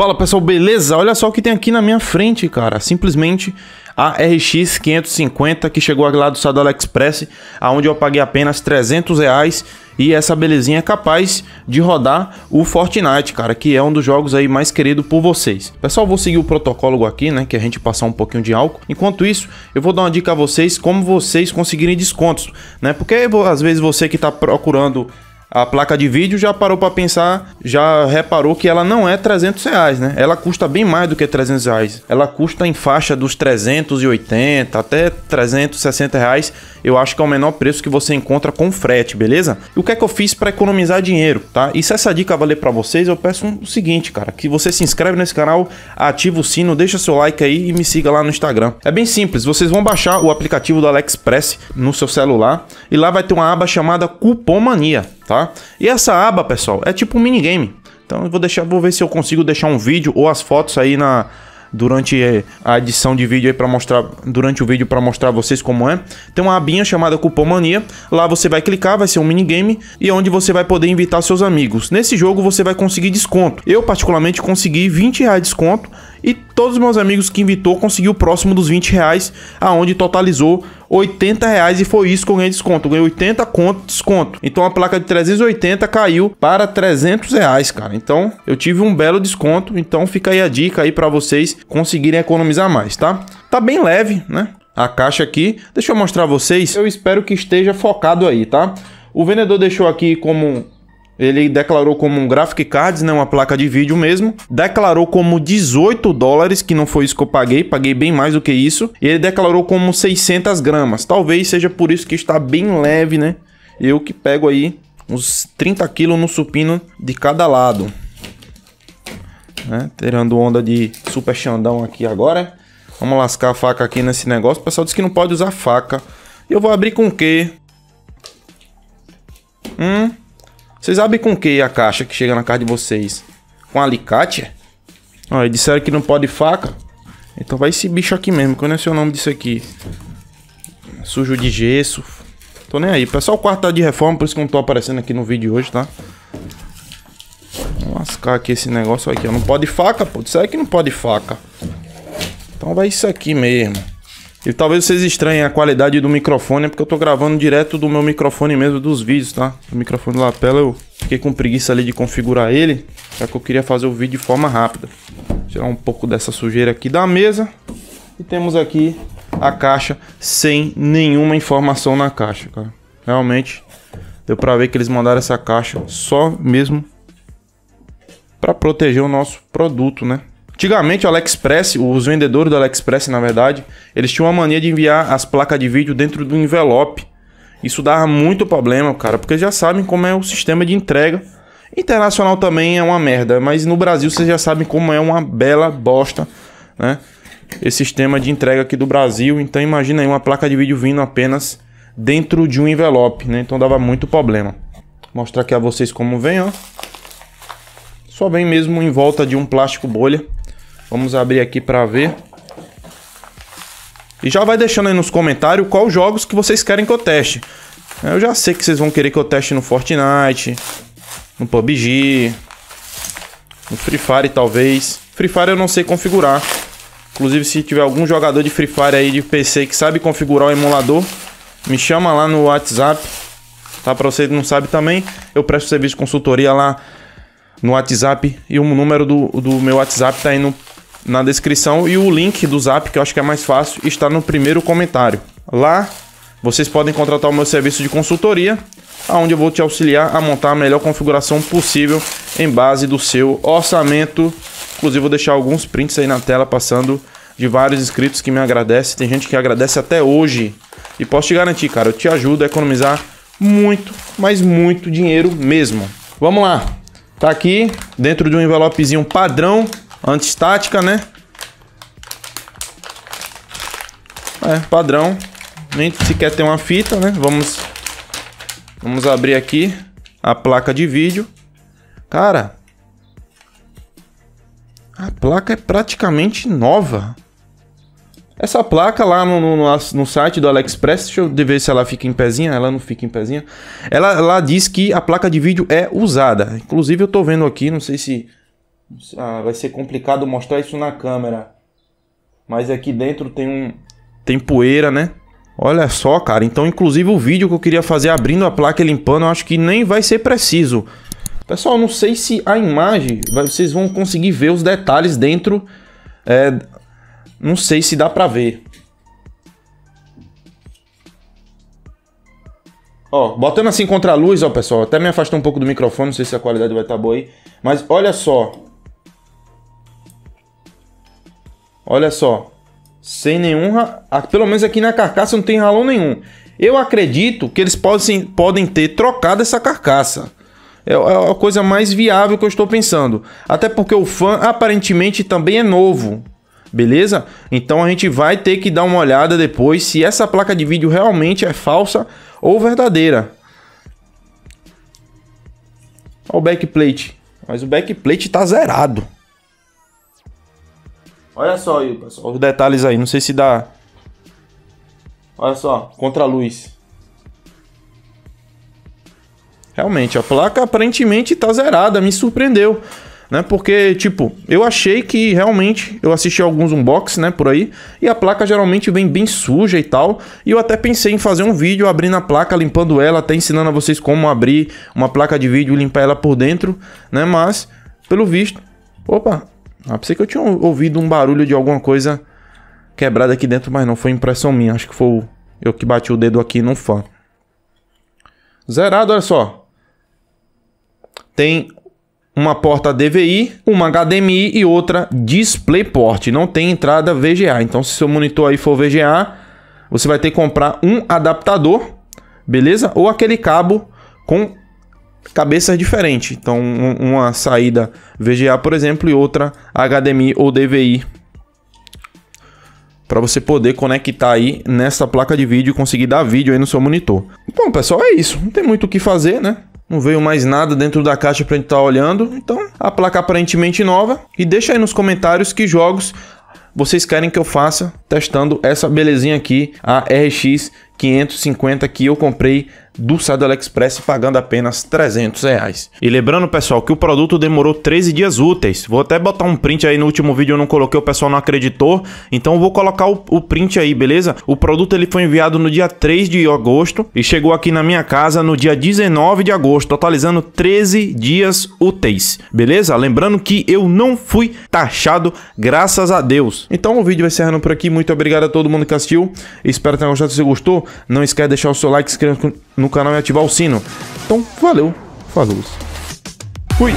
Fala pessoal, beleza? Olha só o que tem aqui na minha frente, cara. Simplesmente a RX 550 que chegou lá do site da AliExpress, aonde eu paguei apenas 300 reais e essa belezinha é capaz de rodar o Fortnite, cara, que é um dos jogos aí mais querido por vocês. Pessoal, vou seguir o protocolo aqui, né, que é a gente passar um pouquinho de álcool. Enquanto isso, eu vou dar uma dica a vocês como vocês conseguirem descontos, né? Porque às vezes você que está procurando a placa de vídeo já parou para pensar, já reparou que ela não é 300 reais, né? Ela custa bem mais do que 300 reais. Ela custa em faixa dos 380 até 360 reais. Eu acho que é o menor preço que você encontra com frete, beleza? E o que é que eu fiz para economizar dinheiro, tá? E se essa dica valer para vocês, eu peço o seguinte, cara, que você se inscreve nesse canal, ativa o sino, deixa seu like aí e me siga lá no Instagram. É bem simples, vocês vão baixar o aplicativo do AliExpress no seu celular e lá vai ter uma aba chamada Cupomania tá? E essa aba, pessoal, é tipo um minigame. Então eu vou deixar, vou ver se eu consigo deixar um vídeo ou as fotos aí na durante eh, a edição de vídeo aí para mostrar durante o vídeo para mostrar a vocês como é. Tem uma abinha chamada Cupomania. Lá você vai clicar, vai ser um minigame e é onde você vai poder invitar seus amigos. Nesse jogo você vai conseguir desconto. Eu particularmente consegui 20 reais de desconto e todos os meus amigos que invitou conseguiu próximo dos 20 reais, aonde totalizou 80 reais e foi isso que eu ganhei desconto. Eu ganhei 80 conto desconto. Então a placa de 380 caiu para 300 reais, cara. Então eu tive um belo desconto. Então fica aí a dica aí para vocês conseguirem economizar mais, tá? Tá bem leve, né? A caixa aqui. Deixa eu mostrar a vocês. Eu espero que esteja focado aí, tá? O vendedor deixou aqui como ele declarou como um graphic cards, né, uma placa de vídeo mesmo. Declarou como 18 dólares, que não foi isso que eu paguei, paguei bem mais do que isso. E ele declarou como 600 gramas. Talvez seja por isso que está bem leve, né? Eu que pego aí uns 30 quilos no supino de cada lado. Né? Tirando onda de super xandão aqui agora. Vamos lascar a faca aqui nesse negócio. O pessoal disse que não pode usar faca. Eu vou abrir com o quê? Hum, vocês sabem com que a caixa que chega na casa de vocês? Com alicate? olha disseram que não pode faca. Então vai esse bicho aqui mesmo. quando é o nome disso aqui? Sujo de gesso. Tô nem aí. Pessoal, o quarto tá de reforma, por isso que não tô aparecendo aqui no vídeo hoje, tá? Vou lascar aqui esse negócio aqui, Não pode faca, pô. Disseram que não pode faca. Então vai isso aqui mesmo. E talvez vocês estranhem a qualidade do microfone, é porque eu tô gravando direto do meu microfone mesmo dos vídeos, tá? O microfone da lapela eu fiquei com preguiça ali de configurar ele, já que eu queria fazer o vídeo de forma rápida. Tirar um pouco dessa sujeira aqui da mesa. E temos aqui a caixa sem nenhuma informação na caixa, cara. Realmente deu pra ver que eles mandaram essa caixa só mesmo para proteger o nosso produto, né? Antigamente, o AliExpress, os vendedores do AliExpress, na verdade, eles tinham a mania de enviar as placas de vídeo dentro do envelope. Isso dava muito problema, cara, porque já sabem como é o sistema de entrega. Internacional também é uma merda, mas no Brasil vocês já sabem como é uma bela bosta, né? Esse sistema de entrega aqui do Brasil. Então imagina aí uma placa de vídeo vindo apenas dentro de um envelope, né? Então dava muito problema. Vou mostrar aqui a vocês como vem, ó. Só vem mesmo em volta de um plástico bolha. Vamos abrir aqui para ver. E já vai deixando aí nos comentários quais jogos que vocês querem que eu teste. Eu já sei que vocês vão querer que eu teste no Fortnite, no PUBG, no Free Fire talvez. Free Fire eu não sei configurar. Inclusive se tiver algum jogador de Free Fire aí de PC que sabe configurar o emulador, me chama lá no WhatsApp. Tá para você que não sabe também, eu presto serviço de consultoria lá no WhatsApp e o número do, do meu WhatsApp tá aí no na descrição e o link do Zap, que eu acho que é mais fácil, está no primeiro comentário. Lá vocês podem contratar o meu serviço de consultoria, onde eu vou te auxiliar a montar a melhor configuração possível em base do seu orçamento. Inclusive vou deixar alguns prints aí na tela passando de vários inscritos que me agradecem. Tem gente que agradece até hoje. E posso te garantir, cara, eu te ajudo a economizar muito, mas muito dinheiro mesmo. Vamos lá. Tá aqui dentro de um envelopezinho padrão Antistática, né? É, padrão. Nem sequer tem uma fita, né? Vamos, vamos abrir aqui a placa de vídeo. Cara, a placa é praticamente nova. Essa placa lá no, no, no, site do AliExpress, deixa eu ver se ela fica em pezinha, ela não fica em pezinha. Ela, ela diz que a placa de vídeo é usada. Inclusive eu tô vendo aqui, não sei se ah, vai ser complicado mostrar isso na câmera. Mas aqui é dentro tem um. Tem poeira, né? Olha só, cara. Então, inclusive, o vídeo que eu queria fazer abrindo a placa e limpando, eu acho que nem vai ser preciso. Pessoal, não sei se a imagem. Vocês vão conseguir ver os detalhes dentro. É, não sei se dá pra ver. Ó, botando assim contra a luz, ó, pessoal. Até me afastou um pouco do microfone, não sei se a qualidade vai estar tá boa aí. Mas olha só. Olha só. Sem nenhum. Pelo menos aqui na carcaça não tem ralão nenhum. Eu acredito que eles podem, podem ter trocado essa carcaça. É, é a coisa mais viável que eu estou pensando. Até porque o fã aparentemente também é novo. Beleza? Então a gente vai ter que dar uma olhada depois se essa placa de vídeo realmente é falsa ou verdadeira. Olha o backplate. Mas o backplate está zerado. Olha só aí, pessoal, os detalhes aí. Não sei se dá. Olha só, contra a luz. Realmente, a placa aparentemente tá zerada, me surpreendeu. Né? Porque, tipo, eu achei que realmente. Eu assisti alguns unbox, né? Por aí. E a placa geralmente vem bem suja e tal. E eu até pensei em fazer um vídeo abrindo a placa, limpando ela, até ensinando a vocês como abrir uma placa de vídeo e limpar ela por dentro, né? Mas, pelo visto. Opa, ah, pensei que eu tinha ouvido um barulho de alguma coisa quebrada aqui dentro, mas não foi impressão minha. Acho que foi eu que bati o dedo aqui no fã. Zerado, olha só. Tem uma porta DVI, uma HDMI e outra DisplayPort. Não tem entrada VGA. Então, se seu monitor aí for VGA, você vai ter que comprar um adaptador, beleza? Ou aquele cabo com cabeças diferentes. Então, uma saída VGA, por exemplo, e outra HDMI ou DVI. Para você poder conectar aí nessa placa de vídeo e conseguir dar vídeo aí no seu monitor. Bom, pessoal, é isso. Não tem muito o que fazer, né? Não veio mais nada dentro da caixa para a gente estar tá olhando. Então, a placa aparentemente nova. E deixa aí nos comentários que jogos vocês querem que eu faça testando essa belezinha aqui, a RX 550 que eu comprei do site Express AliExpress pagando apenas 300 reais. E lembrando, pessoal, que o produto demorou 13 dias úteis. Vou até botar um print aí no último vídeo, eu não coloquei, o pessoal não acreditou. Então vou colocar o, o print aí, beleza? O produto ele foi enviado no dia 3 de agosto e chegou aqui na minha casa no dia 19 de agosto, totalizando 13 dias úteis, beleza? Lembrando que eu não fui taxado, graças a Deus. Então o vídeo vai encerrando por aqui. Muito obrigado a todo mundo que assistiu. Espero que tenha gostado. Se gostou, não esquece de deixar o seu like, se no canal e ativar o sino. Então, valeu, falou. Fui!